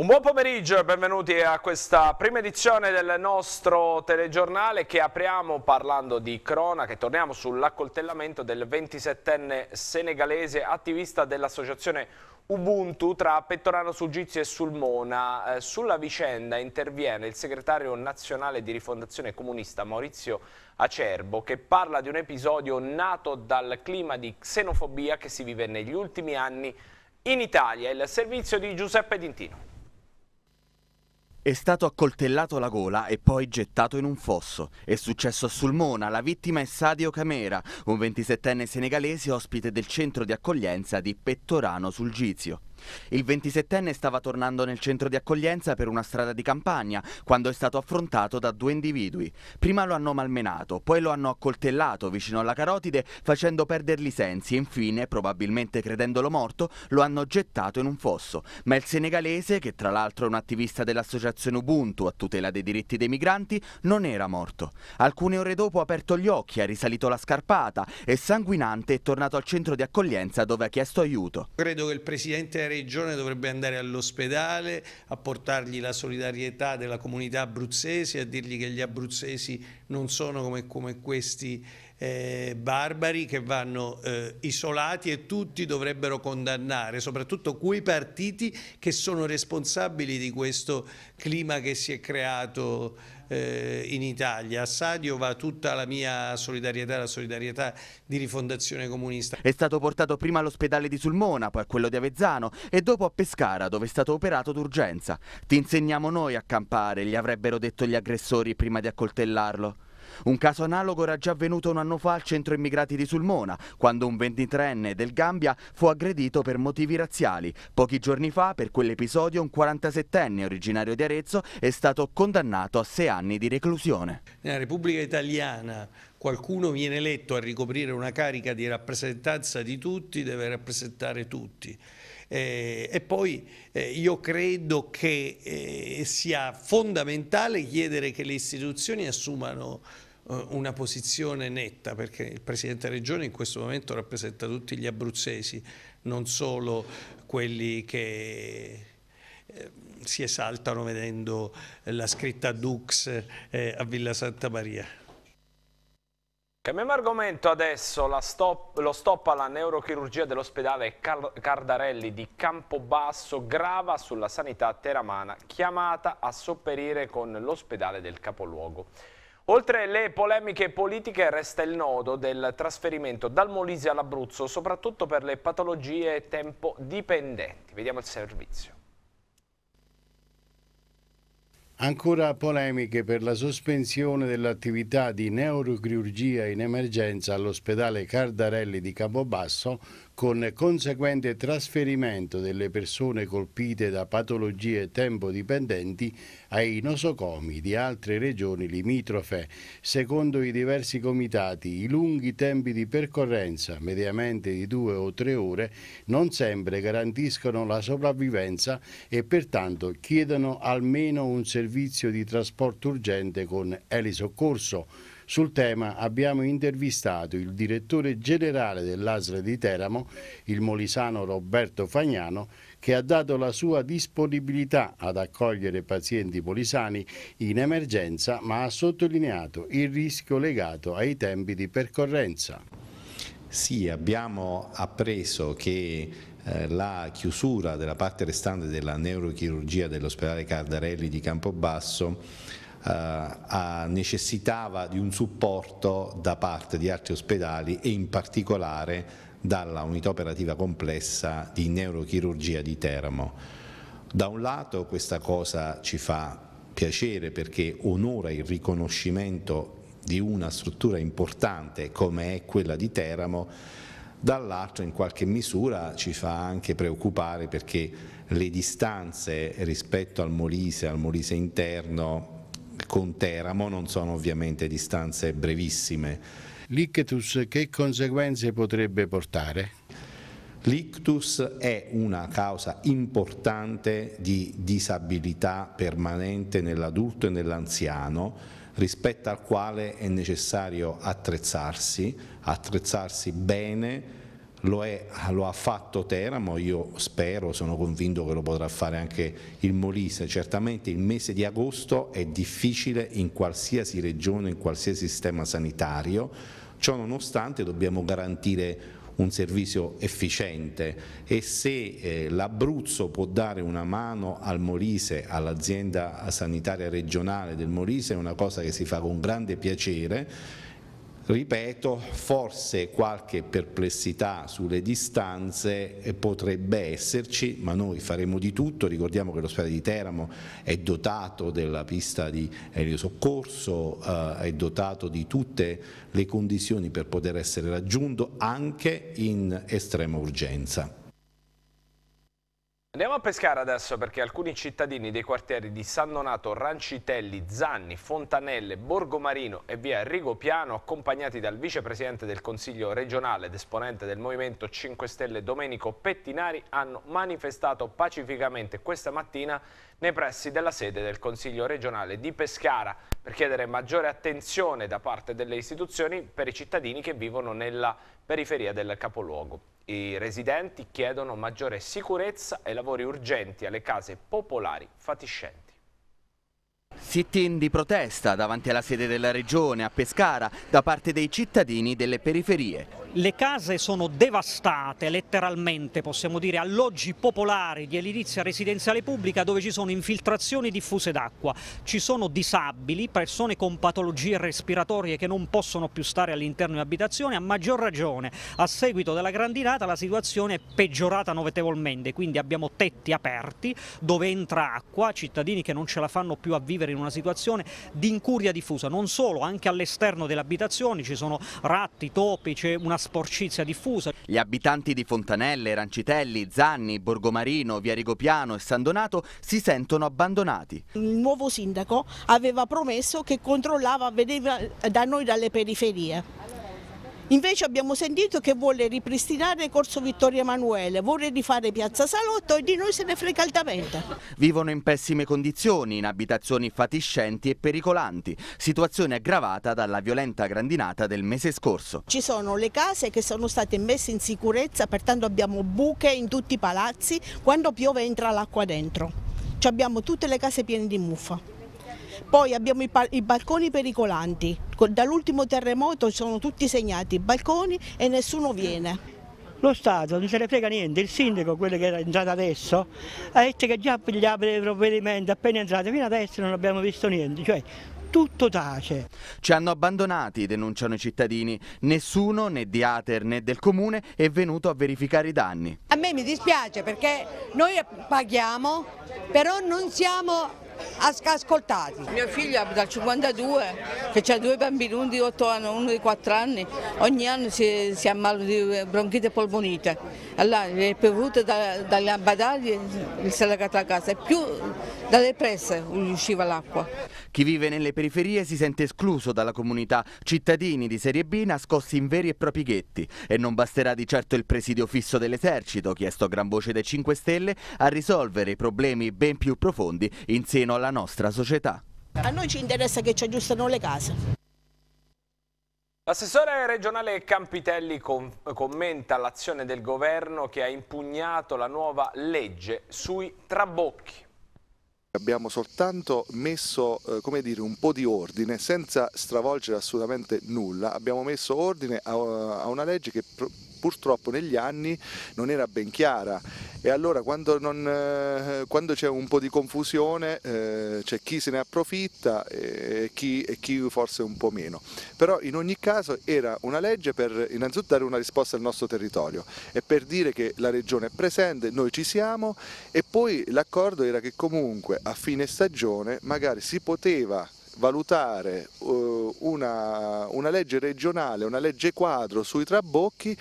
Un buon pomeriggio e benvenuti a questa prima edizione del nostro telegiornale che apriamo parlando di Crona, che torniamo sull'accoltellamento del 27enne senegalese attivista dell'associazione Ubuntu tra Pettorano Sugizio e Sulmona. Eh, sulla vicenda interviene il segretario nazionale di Rifondazione Comunista Maurizio Acerbo che parla di un episodio nato dal clima di xenofobia che si vive negli ultimi anni in Italia. Il servizio di Giuseppe Dintino. È stato accoltellato alla gola e poi gettato in un fosso. È successo a Sulmona, la vittima è Sadio Camera, un 27enne senegalese ospite del centro di accoglienza di Pettorano sul Gizio. Il 27enne stava tornando nel centro di accoglienza per una strada di campagna quando è stato affrontato da due individui. Prima lo hanno malmenato, poi lo hanno accoltellato vicino alla carotide facendo perdergli i sensi e infine, probabilmente credendolo morto, lo hanno gettato in un fosso. Ma il senegalese, che tra l'altro è un attivista dell'associazione Ubuntu a tutela dei diritti dei migranti, non era morto. Alcune ore dopo ha aperto gli occhi, ha risalito la scarpata e sanguinante è tornato al centro di accoglienza dove ha chiesto aiuto. Credo che il presidente Regione dovrebbe andare all'ospedale a portargli la solidarietà della comunità abruzzese, a dirgli che gli abruzzesi non sono come, come questi eh, barbari che vanno eh, isolati e tutti dovrebbero condannare, soprattutto quei partiti che sono responsabili di questo clima che si è creato eh, in Italia. A Sadio va tutta la mia solidarietà, la solidarietà di Rifondazione Comunista. È stato portato prima all'ospedale di Sulmona, poi a quello di Avezzano e dopo a Pescara dove è stato operato d'urgenza. Ti insegniamo noi a campare, gli avrebbero detto gli aggressori prima di accoltellarlo. Un caso analogo era già avvenuto un anno fa al centro immigrati di Sulmona, quando un 23enne del Gambia fu aggredito per motivi razziali. Pochi giorni fa, per quell'episodio, un 47enne originario di Arezzo è stato condannato a sei anni di reclusione. Nella Repubblica Italiana qualcuno viene eletto a ricoprire una carica di rappresentanza di tutti, deve rappresentare tutti. Eh, e poi eh, io credo che eh, sia fondamentale chiedere che le istituzioni assumano eh, una posizione netta perché il Presidente Regione in questo momento rappresenta tutti gli abruzzesi non solo quelli che eh, si esaltano vedendo la scritta Dux eh, a Villa Santa Maria Cambiamo argomento adesso, stop, lo stop alla neurochirurgia dell'ospedale Cardarelli di Campobasso grava sulla sanità teramana chiamata a sopperire con l'ospedale del capoluogo. Oltre le polemiche politiche resta il nodo del trasferimento dal Molise all'Abruzzo, soprattutto per le patologie tempo dipendenti. Vediamo il servizio. Ancora polemiche per la sospensione dell'attività di neurochirurgia in emergenza all'ospedale Cardarelli di Campobasso con conseguente trasferimento delle persone colpite da patologie tempo-dipendenti ai nosocomi di altre regioni limitrofe. Secondo i diversi comitati, i lunghi tempi di percorrenza, mediamente di due o tre ore, non sempre garantiscono la sopravvivenza e pertanto chiedono almeno un servizio di trasporto urgente con elisoccorso sul tema abbiamo intervistato il direttore generale dell'ASL di Teramo, il molisano Roberto Fagnano, che ha dato la sua disponibilità ad accogliere pazienti polisani in emergenza, ma ha sottolineato il rischio legato ai tempi di percorrenza. Sì, abbiamo appreso che eh, la chiusura della parte restante della neurochirurgia dell'ospedale Cardarelli di Campobasso eh, necessitava di un supporto da parte di altri ospedali e in particolare dalla unità operativa complessa di neurochirurgia di Teramo. Da un lato questa cosa ci fa piacere perché onora il riconoscimento di una struttura importante come è quella di Teramo, dall'altro in qualche misura ci fa anche preoccupare perché le distanze rispetto al Molise, al Molise interno, con Teramo, non sono ovviamente distanze brevissime. L'ictus che conseguenze potrebbe portare? L'ictus è una causa importante di disabilità permanente nell'adulto e nell'anziano rispetto al quale è necessario attrezzarsi, attrezzarsi bene lo, è, lo, ha fatto Teramo, io spero, sono convinto che lo potrà fare anche il Molise, certamente il mese di agosto è difficile in qualsiasi regione, in qualsiasi sistema sanitario, ciò nonostante dobbiamo garantire un servizio efficiente e se eh, l'Abruzzo può dare una mano al Molise, all'azienda sanitaria regionale del Molise, è una cosa che si fa con grande piacere ripeto, forse qualche perplessità sulle distanze eh, potrebbe esserci, ma noi faremo di tutto, ricordiamo che l'ospedale di Teramo è dotato della pista di aerosoccorso, eh, è dotato di tutte le condizioni per poter essere raggiunto anche in estrema urgenza. Andiamo a pescare adesso perché alcuni cittadini dei quartieri di San Donato, Rancitelli, Zanni, Fontanelle, Borgomarino e via Rigopiano, accompagnati dal vicepresidente del Consiglio regionale ed esponente del Movimento 5 Stelle Domenico Pettinari, hanno manifestato pacificamente questa mattina nei pressi della sede del Consiglio regionale di Pescara per chiedere maggiore attenzione da parte delle istituzioni per i cittadini che vivono nella periferia del capoluogo. I residenti chiedono maggiore sicurezza e lavori urgenti alle case popolari fatiscenti. Sit-in di protesta davanti alla sede della regione a Pescara da parte dei cittadini delle periferie le case sono devastate letteralmente, possiamo dire, alloggi popolari di edilizia residenziale pubblica dove ci sono infiltrazioni diffuse d'acqua, ci sono disabili, persone con patologie respiratorie che non possono più stare all'interno di abitazioni, a maggior ragione a seguito della grandinata la situazione è peggiorata notevolmente, quindi abbiamo tetti aperti dove entra acqua, cittadini che non ce la fanno più a vivere in una situazione di incuria diffusa, non solo, anche all'esterno delle abitazioni ci sono ratti, topi, c'è una sporcizia diffusa. Gli abitanti di Fontanelle, Rancitelli, Zanni, Borgomarino, Via Rigopiano e San Donato si sentono abbandonati. Il nuovo sindaco aveva promesso che controllava, vedeva da noi dalle periferie. Invece abbiamo sentito che vuole ripristinare Corso Vittorio Emanuele, vuole rifare Piazza Salotto e di noi se ne frega altamente. Vivono in pessime condizioni, in abitazioni fatiscenti e pericolanti, situazione aggravata dalla violenta grandinata del mese scorso. Ci sono le case che sono state messe in sicurezza, pertanto abbiamo buche in tutti i palazzi, quando piove entra l'acqua dentro. Ci abbiamo tutte le case piene di muffa. Poi abbiamo i, i balconi pericolanti, dall'ultimo terremoto sono tutti segnati i balconi e nessuno viene. Lo Stato non se ne frega niente, il sindaco, quello che era entrato adesso, ha detto che già pigliava i provvedimenti appena entrato, fino adesso non abbiamo visto niente, cioè tutto tace. Ci hanno abbandonati, denunciano i cittadini. Nessuno, né di Ater né del comune, è venuto a verificare i danni. A me mi dispiace perché noi paghiamo, però non siamo ascoltati. Mia figlia dal 52, che ha due bambini, uno di 8 anni e uno di 4 anni, ogni anno si, si ammala di bronchite polmonite. Allora, è piovuto da, dalle ambadaglie, il se l'è a casa. E più dalle prese usciva l'acqua. Chi vive nelle periferie si sente escluso dalla comunità, cittadini di serie B nascosti in veri e propri ghetti e non basterà di certo il presidio fisso dell'esercito, chiesto a gran voce dai 5 Stelle, a risolvere i problemi ben più profondi in seno alla nostra società. A noi ci interessa che ci aggiustano le case. L'assessore regionale Campitelli commenta l'azione del governo che ha impugnato la nuova legge sui trabocchi. Abbiamo soltanto messo eh, dire, un po' di ordine, senza stravolgere assolutamente nulla, abbiamo messo ordine a, a una legge che purtroppo negli anni non era ben chiara e allora quando, non, eh, quando c'è un po' di confusione eh, c'è chi se ne approfitta e chi, e chi, forse un po' meno. Però in ogni caso era una legge per innanzitutto dare una risposta al nostro territorio e per dire che la regione è presente, noi ci siamo e poi l'accordo era che comunque a fine stagione magari si poteva valutare eh, una, una, legge regionale, una legge quadro sui trabocchi eh,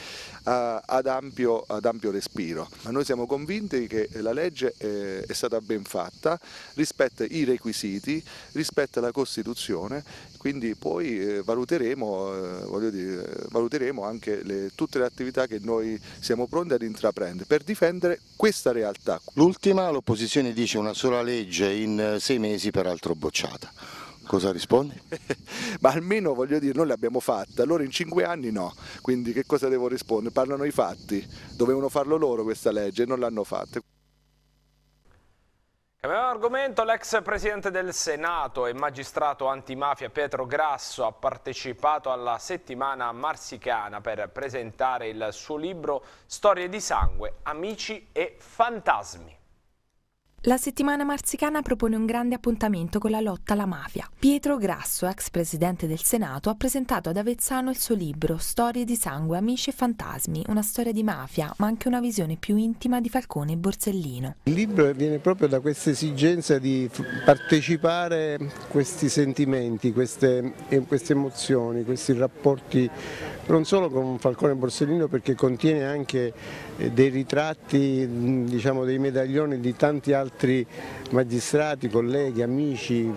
ad ampio, ad, ampio, respiro. Ma noi siamo convinti che la legge è, è stata ben fatta, rispetta i requisiti, rispetta la Costituzione, quindi poi eh, valuteremo, dire, valuteremo anche le, tutte le attività che noi siamo pronti ad intraprendere per difendere questa realtà. L'ultima, l'opposizione dice una sola legge in sei mesi peraltro bocciata. Cosa rispondi? Ma almeno voglio dire, noi l'abbiamo fatta, loro in cinque anni no, quindi che cosa devo rispondere? Parlano i fatti, dovevano farlo loro questa legge e non l'hanno fatta. Cambiamo argomento, l'ex presidente del Senato e magistrato antimafia Pietro Grasso ha partecipato alla settimana marsicana per presentare il suo libro Storie di sangue, amici e fantasmi. La settimana marzicana propone un grande appuntamento con la lotta alla mafia. Pietro Grasso, ex presidente del Senato, ha presentato ad Avezzano il suo libro Storie di sangue, amici e fantasmi, una storia di mafia, ma anche una visione più intima di Falcone e Borsellino. Il libro viene proprio da questa esigenza di partecipare a questi sentimenti, queste, eh, queste emozioni, questi rapporti non solo con Falcone Borsellino perché contiene anche eh, dei ritratti, diciamo, dei medaglioni di tanti altri magistrati, colleghi, amici,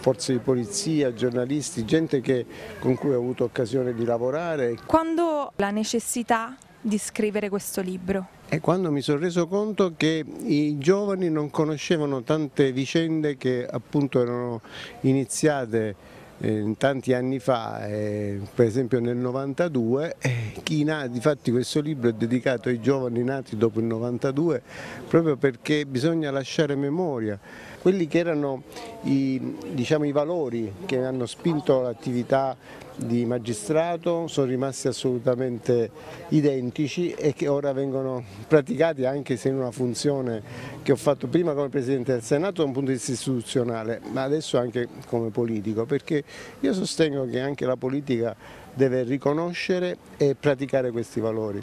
forze di polizia, giornalisti, gente che, con cui ho avuto occasione di lavorare. Quando la necessità di scrivere questo libro? E quando mi sono reso conto che i giovani non conoscevano tante vicende che appunto erano iniziate eh, tanti anni fa, eh, per esempio nel 92, eh, China, difatti questo libro è dedicato ai giovani nati dopo il 92 proprio perché bisogna lasciare memoria quelli che erano i, diciamo, i valori che hanno spinto l'attività di magistrato sono rimasti assolutamente identici e che ora vengono praticati anche se in una funzione che ho fatto prima come Presidente del Senato da un punto di vista istituzionale ma adesso anche come politico perché io sostengo che anche la politica deve riconoscere e praticare questi valori.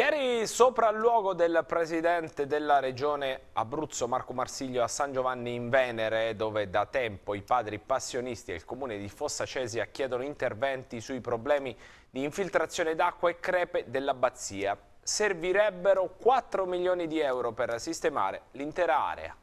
Ieri sopra il luogo del presidente della regione Abruzzo Marco Marsiglio a San Giovanni in Venere dove da tempo i padri passionisti e il comune di Fossa Cesia chiedono interventi sui problemi di infiltrazione d'acqua e crepe dell'abbazia. Servirebbero 4 milioni di euro per sistemare l'intera area.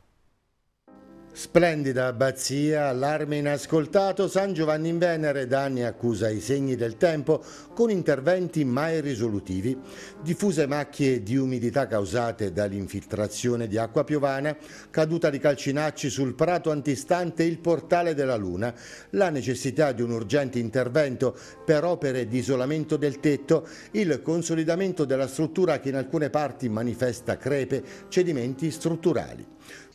Splendida abbazia, allarme inascoltato, San Giovanni in Venere da anni accusa i segni del tempo con interventi mai risolutivi, diffuse macchie di umidità causate dall'infiltrazione di acqua piovana, caduta di calcinacci sul prato antistante il portale della Luna, la necessità di un urgente intervento per opere di isolamento del tetto, il consolidamento della struttura che in alcune parti manifesta crepe, cedimenti strutturali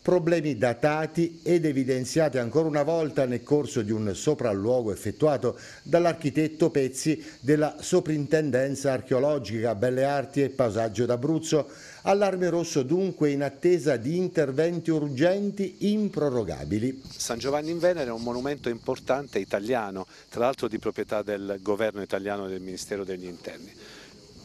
problemi datati ed evidenziati ancora una volta nel corso di un sopralluogo effettuato dall'architetto Pezzi della Soprintendenza archeologica Belle Arti e Pausaggio d'Abruzzo. Allarme rosso dunque in attesa di interventi urgenti improrogabili. San Giovanni in Venere è un monumento importante italiano, tra l'altro di proprietà del governo italiano e del Ministero degli Interni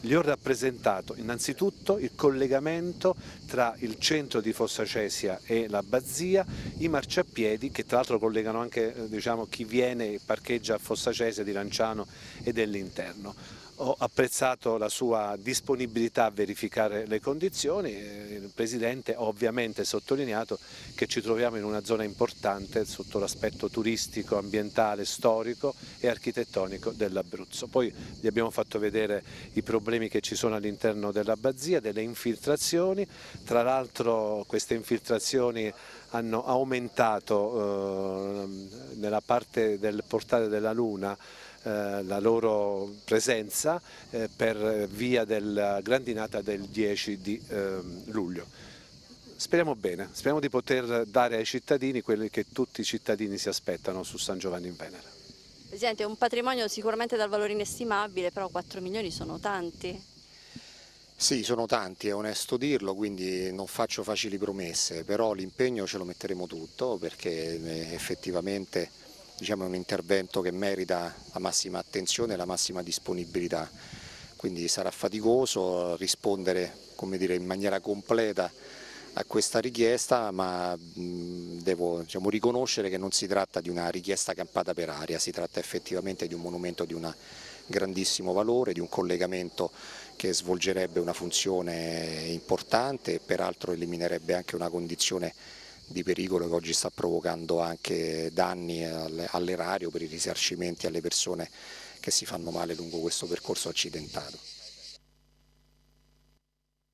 gli ho rappresentato innanzitutto il collegamento tra il centro di Fossa Cesia e l'abbazia, i marciapiedi che tra l'altro collegano anche eh, diciamo, chi viene e parcheggia a Fossa Cesia di Lanciano e dell'interno ho apprezzato la sua disponibilità a verificare le condizioni, eh, il Presidente ha ovviamente sottolineato che ci troviamo in una zona importante sotto l'aspetto turistico, ambientale, storico e architettonico dell'Abruzzo. Poi gli abbiamo fatto vedere i problemi che ci sono all'interno dell'abbazia, delle infiltrazioni, tra l'altro queste infiltrazioni hanno aumentato eh, nella parte del portale della Luna eh, la loro presenza eh, per via della grandinata del 10 di ehm, luglio. Speriamo bene, speriamo di poter dare ai cittadini quello che tutti i cittadini si aspettano su San Giovanni in Venere. Presidente, è un patrimonio sicuramente dal valore inestimabile, però 4 milioni sono tanti. Sì, sono tanti, è onesto dirlo, quindi non faccio facili promesse, però l'impegno ce lo metteremo tutto perché eh, effettivamente diciamo, è un intervento che merita la massima attenzione e la massima disponibilità. Quindi sarà faticoso rispondere dire, in maniera completa a questa richiesta, ma devo diciamo, riconoscere che non si tratta di una richiesta campata per aria, si tratta effettivamente di un monumento di un grandissimo valore, di un collegamento che svolgerebbe una funzione importante e peraltro eliminerebbe anche una condizione di pericolo che oggi sta provocando anche danni all'erario per i risarcimenti alle persone che si fanno male lungo questo percorso accidentato.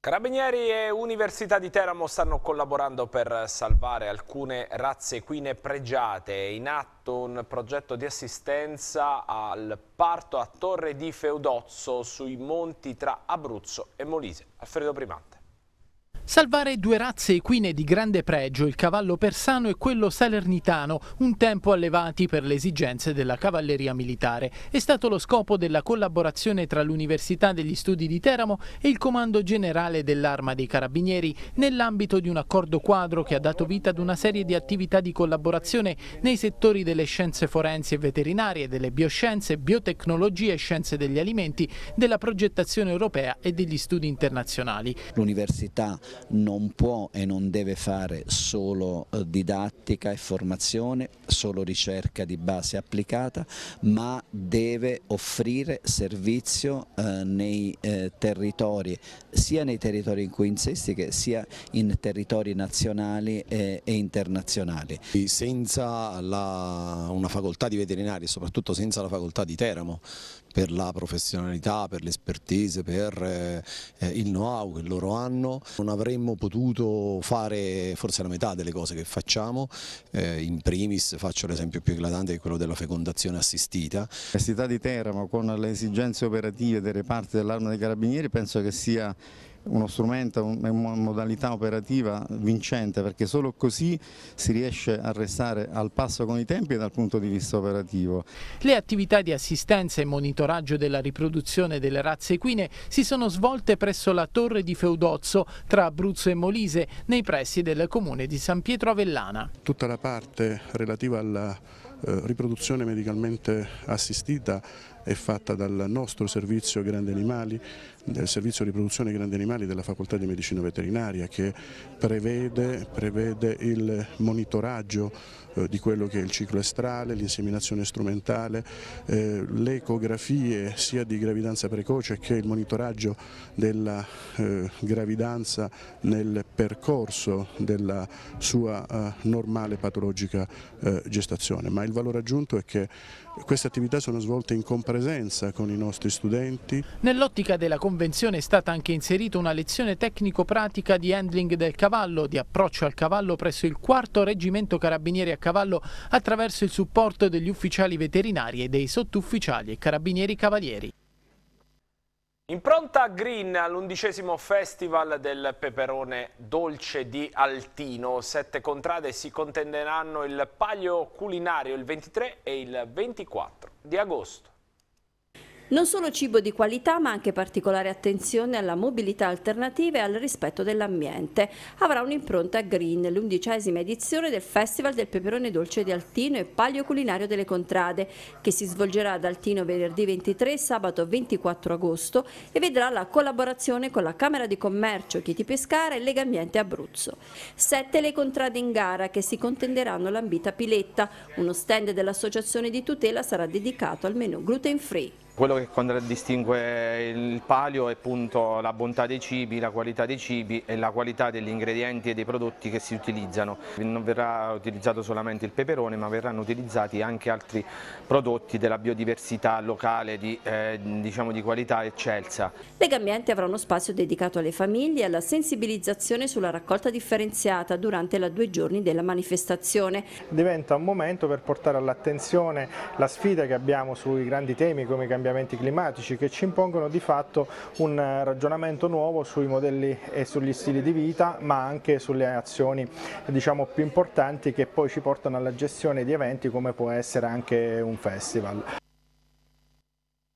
Carabinieri e Università di Teramo stanno collaborando per salvare alcune razze equine pregiate. È in atto un progetto di assistenza al parto a Torre di Feudozzo sui monti tra Abruzzo e Molise. Alfredo Primato. Salvare due razze equine di grande pregio, il cavallo persano e quello salernitano, un tempo allevati per le esigenze della cavalleria militare, è stato lo scopo della collaborazione tra l'Università degli Studi di Teramo e il Comando Generale dell'Arma dei Carabinieri nell'ambito di un accordo quadro che ha dato vita ad una serie di attività di collaborazione nei settori delle scienze forensi e veterinarie, delle bioscienze, biotecnologie e scienze degli alimenti, della progettazione europea e degli studi internazionali. L'università non può e non deve fare solo eh, didattica e formazione, solo ricerca di base applicata, ma deve offrire servizio eh, nei eh, territori, sia nei territori in cui insisti che sia in territori nazionali e, internazionali. Senza la, una facoltà di veterinari, e soprattutto senza la facoltà di Teramo per la professionalità, per l'espertise, per eh, eh, il know-how che loro hanno. Non avremmo potuto fare forse la metà delle cose che facciamo, eh, in primis faccio l'esempio più eclatante che è quello della fecondazione assistita. L'Università di Teramo con le esigenze operative dei reparti dell'arma dei carabinieri penso che sia uno strumento, una modalità operativa vincente perché solo così si riesce a restare al passo con i tempi dal punto di vista operativo. Le attività di assistenza e monitoraggio della riproduzione delle razze equine si sono svolte presso la torre di Feudozzo tra Abruzzo e Molise nei pressi del comune di San Pietro Avellana. Tutta la parte relativa alla eh, riproduzione medicalmente assistita è fatta dal nostro servizio Grandi Animali del servizio riproduzione dei grandi animali della facoltà di medicina veterinaria che prevede, prevede il monitoraggio eh, di quello che è il ciclo estrale, l'inseminazione strumentale, eh, le ecografie sia di gravidanza precoce che il monitoraggio della eh, gravidanza nel percorso della sua normale patologica gestazione, ma il valore aggiunto è che queste attività sono svolte in compresenza con i nostri studenti. Nell'ottica della convenzione è stata anche inserita una lezione tecnico-pratica di handling del cavallo, di approccio al cavallo presso il quarto reggimento carabinieri a cavallo attraverso il supporto degli ufficiali veterinari e dei sottufficiali e carabinieri cavalieri. Impronta green all'undicesimo festival del peperone dolce di Altino. Sette contrade si contenderanno il palio culinario il 23 e il 24 di agosto. Non solo cibo di qualità ma anche particolare attenzione alla mobilità alternativa e al rispetto dell'ambiente. Avrà un'impronta green l'undicesima edizione del Festival del Peperone Dolce di Altino e Palio Culinario delle Contrade che si svolgerà ad Altino venerdì 23 e sabato 24 agosto e vedrà la collaborazione con la Camera di Commercio Chieti Pescara e Legambiente Abruzzo. Sette le contrade in gara che si contenderanno l'ambita Piletta. Uno stand dell'Associazione di Tutela sarà dedicato al menù gluten free. Quello che contraddistingue il palio è appunto la bontà dei cibi, la qualità dei cibi e la qualità degli ingredienti e dei prodotti che si utilizzano. Non verrà utilizzato solamente il peperone ma verranno utilizzati anche altri prodotti della biodiversità locale di, eh, diciamo di qualità eccelsa. Legambiente avrà uno spazio dedicato alle famiglie e alla sensibilizzazione sulla raccolta differenziata durante la due giorni della manifestazione. Diventa un momento per portare all'attenzione la sfida che abbiamo sui grandi temi come i cambiamenti cambiamenti climatici che ci impongono di fatto un eh, ragionamento nuovo sui modelli e sugli stili di vita ma anche sulle azioni diciamo, più importanti che poi ci portano alla gestione di eventi come può essere anche un festival.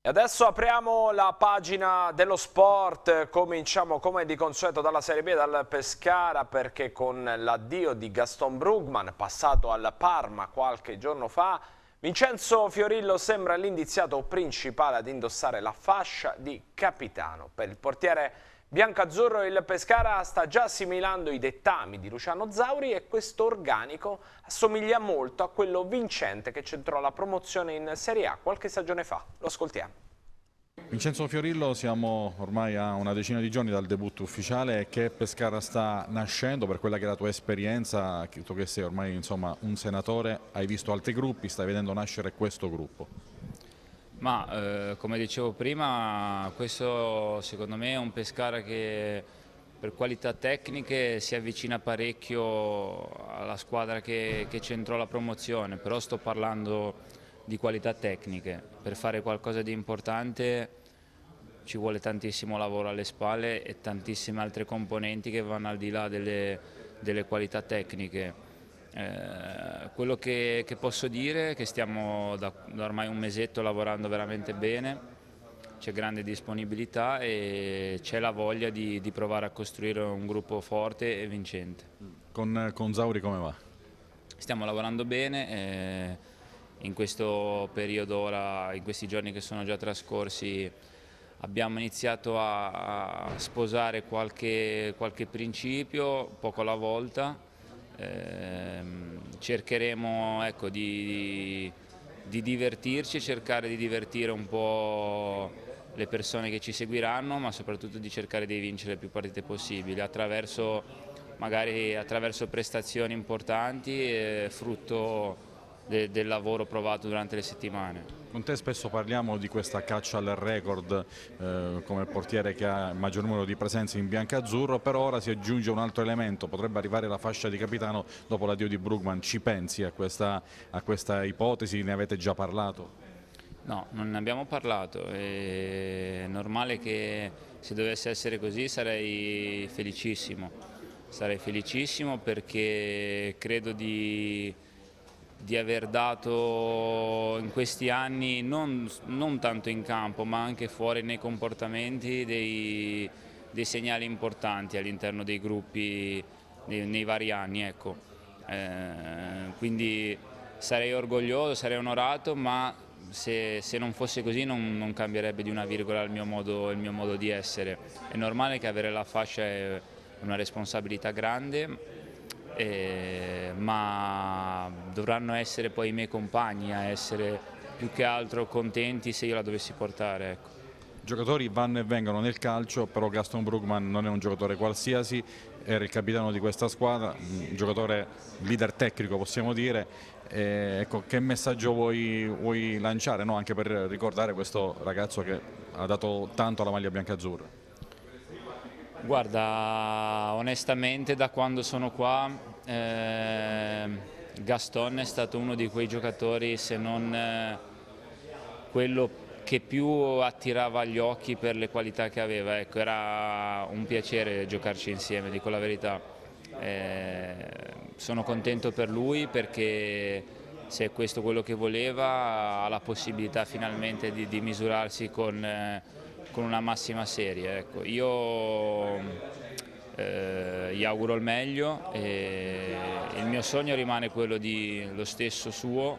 Adesso apriamo la pagina dello sport, cominciamo come di consueto dalla Serie B dal Pescara perché con l'addio di Gaston Brugman passato al Parma qualche giorno fa Vincenzo Fiorillo sembra l'indiziato principale ad indossare la fascia di capitano. Per il portiere biancazzurro il Pescara sta già assimilando i dettami di Luciano Zauri e questo organico assomiglia molto a quello vincente che centrò la promozione in Serie A qualche stagione fa. Lo ascoltiamo. Vincenzo Fiorillo, siamo ormai a una decina di giorni dal debutto ufficiale che Pescara sta nascendo per quella che è la tua esperienza, tu che sei ormai insomma, un senatore, hai visto altri gruppi, stai vedendo nascere questo gruppo. Ma eh, come dicevo prima, questo secondo me è un Pescara che per qualità tecniche si avvicina parecchio alla squadra che, che centrò la promozione, però sto parlando di qualità tecniche. Per fare qualcosa di importante ci vuole tantissimo lavoro alle spalle e tantissime altre componenti che vanno al di là delle, delle qualità tecniche. Eh, quello che, che, posso dire è che stiamo da, da ormai un mesetto lavorando veramente bene, c'è grande disponibilità e c'è la voglia di, di, provare a costruire un gruppo forte e vincente. Con, con Zauri come va? Stiamo lavorando bene. Eh, in questo periodo ora, in questi giorni che sono già trascorsi, abbiamo iniziato a, sposare qualche, qualche principio, poco alla volta. Eh, cercheremo ecco, di, di divertirci, cercare di divertire un po' le persone che ci seguiranno, ma soprattutto di cercare di vincere le più partite possibili attraverso magari attraverso prestazioni importanti, frutto de, del lavoro provato durante le settimane. Con te spesso parliamo di questa caccia al record eh, come portiere che ha il maggior numero di presenze in bianca-azzurro, però ora si aggiunge un altro elemento, potrebbe arrivare la fascia di capitano dopo l'addio di Brugman, ci pensi a questa, a questa ipotesi, ne avete già parlato? No, non ne abbiamo parlato, è normale che se dovesse essere così sarei felicissimo, sarei felicissimo perché credo di di aver dato in questi anni, non, non, tanto in campo ma anche fuori nei comportamenti, dei, dei segnali importanti all'interno dei gruppi nei, nei, vari anni. Ecco. Eh, quindi sarei orgoglioso, sarei onorato, ma se, se non fosse così non, non, cambierebbe di una virgola il mio, modo, il mio modo di essere. È normale che avere la fascia è una responsabilità grande, eh, ma dovranno essere poi i miei compagni a essere più che altro contenti se io la dovessi portare. Ecco. Giocatori vanno e vengono nel calcio, però Gaston Brugman non è un giocatore qualsiasi, era il capitano di questa squadra, un giocatore leader tecnico possiamo dire. E eh, ecco, che messaggio vuoi, vuoi lanciare no? anche per ricordare questo ragazzo che ha dato tanto alla maglia bianca-azzurra? Guarda, onestamente da quando sono qua eh, Gaston è stato uno di quei giocatori, se non eh, quello che più attirava gli occhi per le qualità che aveva. Ecco, era un piacere giocarci insieme, dico la verità. Eh, sono contento per lui perché se è questo quello che voleva ha la possibilità finalmente di, di misurarsi con eh, con una massima serie. Ecco. Io eh, gli auguro il meglio e il mio sogno rimane quello di lo stesso suo,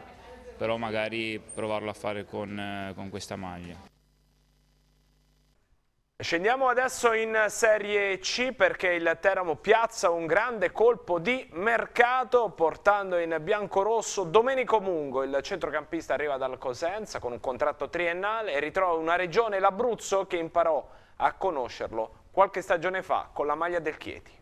però magari provarlo a fare con, eh, con questa maglia. Scendiamo adesso in Serie C perché il Teramo piazza un grande colpo di mercato portando in biancorosso Domenico Mungo. Il centrocampista arriva dal Cosenza con un contratto triennale e ritrova una regione, l'Abruzzo, che imparò a conoscerlo qualche stagione fa con la maglia del Chieti.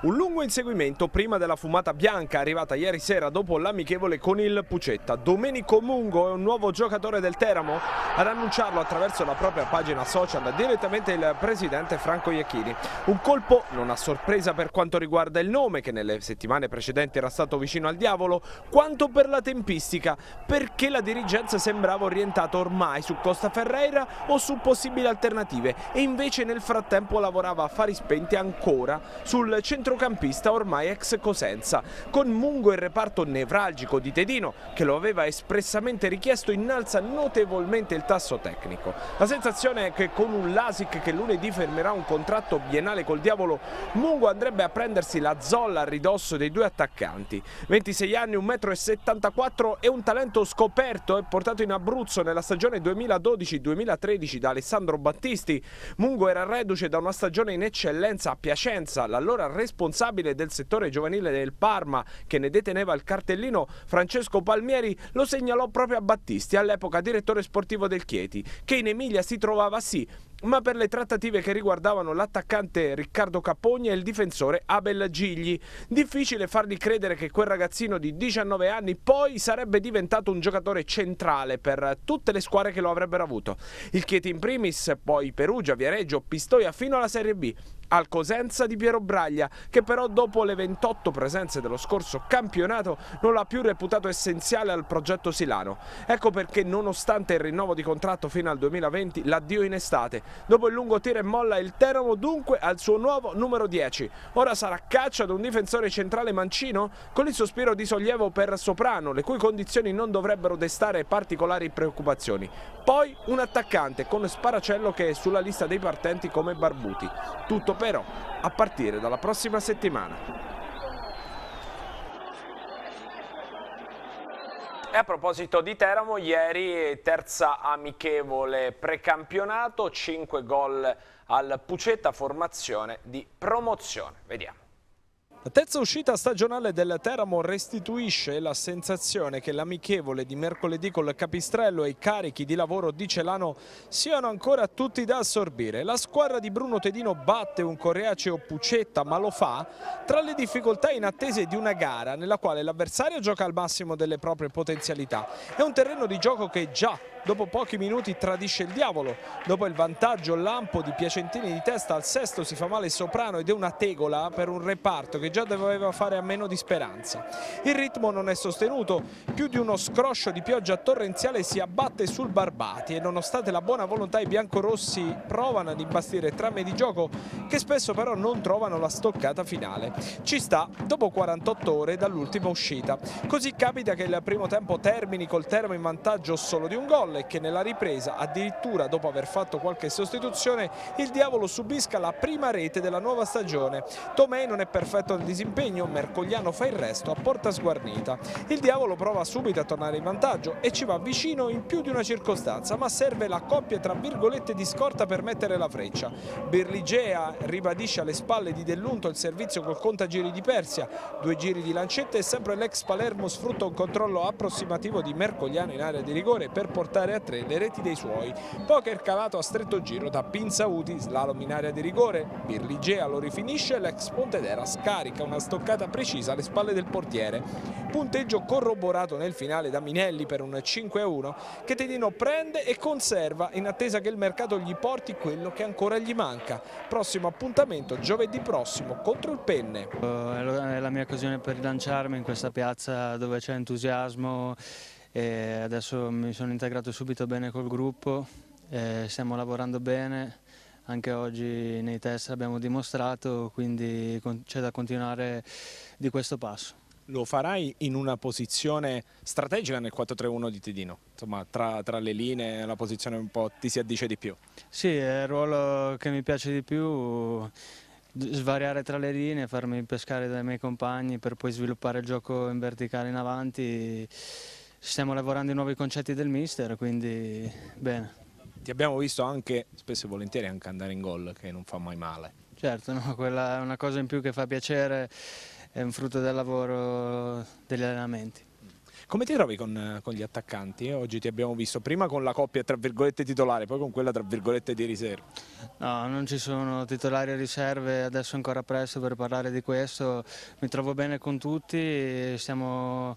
Un lungo inseguimento prima della fumata bianca arrivata ieri sera dopo l'amichevole con il Pucetta. Domenico Mungo è un nuovo giocatore del Teramo. Ad annunciarlo attraverso la propria pagina social direttamente il presidente Franco Iacchini. Un colpo non a sorpresa per quanto riguarda il nome che nelle settimane precedenti era stato vicino al diavolo, quanto per la tempistica, perché la dirigenza sembrava orientata ormai su Costa Ferreira o su possibili alternative e invece nel frattempo lavorava a fari spenti ancora sul centro centrocampista ormai ex Cosenza, con Mungo il reparto nevralgico di Tedino che lo aveva espressamente richiesto innalza notevolmente il tasso tecnico. La sensazione è che con un Lasic che lunedì fermerà un contratto biennale col diavolo, Mungo andrebbe a prendersi la zolla a ridosso dei due attaccanti. 26 anni, 1,74 m e un talento scoperto e portato in Abruzzo nella stagione 2012-2013 da Alessandro Battisti. Mungo era reduce da una stagione in eccellenza a Piacenza, l'allora responsabile responsabile del settore giovanile del Parma, che ne deteneva il cartellino, Francesco Palmieri lo segnalò proprio a Battisti, all'epoca direttore sportivo del Chieti, che in Emilia si trovava sì ma per le trattative che riguardavano l'attaccante Riccardo Capogna e il difensore Abel Gigli. Difficile fargli credere che quel ragazzino di 19 anni poi sarebbe diventato un giocatore centrale per tutte le squadre che lo avrebbero avuto. Il Chieti in primis, poi Perugia, Viareggio, Pistoia fino alla Serie B al Cosenza di Piero Braglia, che però dopo le 28 presenze dello scorso campionato non l'ha più reputato essenziale al progetto Silano. Ecco perché nonostante il rinnovo di contratto fino al 2020, l'addio in estate Dopo il lungo tiro e molla il Teramo dunque al suo nuovo numero 10. Ora sarà caccia ad un difensore centrale mancino con il sospiro di sollievo per Soprano, le cui condizioni non dovrebbero destare particolari preoccupazioni. Poi un attaccante con Sparacello che è sulla lista dei partenti come Barbuti. Tutto però a partire dalla prossima settimana. a proposito di Teramo, ieri terza amichevole precampionato, 5 gol al Pucetta, formazione di promozione. Vediamo. La terza uscita stagionale del Teramo restituisce la sensazione che l'amichevole di mercoledì col Capistrello e i carichi di lavoro di Celano siano ancora tutti da assorbire. La squadra di Bruno Tedino batte un Correaceo Pucetta ma lo fa tra le difficoltà inattese di una gara nella quale l'avversario gioca al massimo delle proprie potenzialità. È un terreno di gioco che già dopo pochi minuti tradisce il diavolo, dopo il vantaggio Lampo di Piacentini di testa al sesto si fa male Soprano ed è una tegola per un reparto che già doveva fare a meno di speranza. Il ritmo non è sostenuto, più di uno scroscio di pioggia torrenziale si abbatte sul Barbati e nonostante la buona volontà i biancorossi provano ad imbastire trame di gioco che spesso però non trovano la stoccata finale. Ci sta dopo 48 ore dall'ultima uscita. Così capita che il primo tempo termini col Teramo in vantaggio solo di un gol è che nella ripresa, addirittura dopo aver fatto qualche sostituzione, il Diavolo subisca la prima rete della nuova stagione. Tomei non è perfetto nel disimpegno, Mercogliano fa il resto a porta sguarnita. Il Diavolo prova subito a tornare in vantaggio e ci va vicino in più di una circostanza, ma serve la coppia tra virgolette di scorta per mettere la freccia. Berligea ribadisce alle spalle di Dell'Unto il servizio col contagiri di Persia, due giri di lancette e sempre l'ex Palermo sfrutta un controllo approssimativo di Mercogliano in area di rigore per portare portare a tre le reti dei suoi. Poker calato a stretto giro da Pinzauti, slalom in area di rigore, Birligea lo rifinisce e l'ex Pontedera scarica una stoccata precisa alle spalle del portiere. Punteggio corroborato nel finale da Minelli per un 5-1 che Tedino prende e conserva in attesa che il mercato gli porti quello che ancora gli manca. Prossimo appuntamento giovedì prossimo contro il Penne. Eh, è la mia occasione per rilanciarmi in questa piazza dove c'è entusiasmo e adesso mi sono integrato subito bene col gruppo, stiamo lavorando bene, anche oggi nei test abbiamo dimostrato, quindi c'è da continuare di questo passo lo farai in una posizione strategica nel 4-3-1 di Tidino? Insomma, tra, tra, le linee la posizione un po' ti si addice di più? Sì, è il ruolo che mi piace di più, svariare tra le linee, farmi pescare dai miei compagni per poi sviluppare il gioco in verticale in avanti stiamo lavorando i nuovi concetti del mister, quindi bene. Ti abbiamo visto anche, spesso e volentieri, anche andare in gol, che non fa mai male. Certo, no, quella è una cosa in più che fa piacere, è un frutto del lavoro, degli allenamenti. Come ti trovi con, con, gli attaccanti? Oggi ti abbiamo visto prima con la coppia tra virgolette titolare, poi con quella tra virgolette di riserva. No, non ci sono titolari e riserve, adesso è ancora presto per parlare di questo. Mi trovo bene con tutti, siamo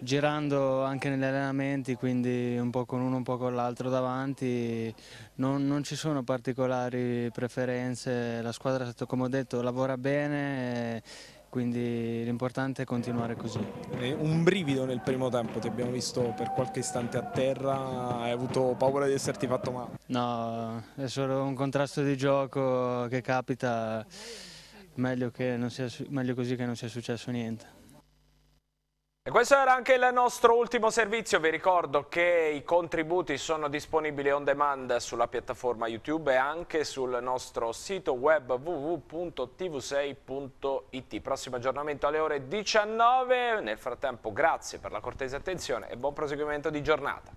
girando anche negli allenamenti, quindi un po' con uno, un po' con l'altro davanti, non, non, ci sono particolari preferenze, la squadra come ho detto lavora bene, quindi l'importante è continuare così. Eh, un brivido nel primo tempo, ti abbiamo visto per qualche istante a terra, hai avuto paura di esserti fatto male? No, è solo un contrasto di gioco che capita, meglio, che sia, meglio così che non sia successo niente. E questo era anche il nostro ultimo servizio, vi ricordo che i contributi sono disponibili on demand sulla piattaforma YouTube e anche sul nostro sito web www.tv6.it. Prossimo aggiornamento alle ore 19, nel frattempo grazie per la cortese attenzione e buon proseguimento di giornata.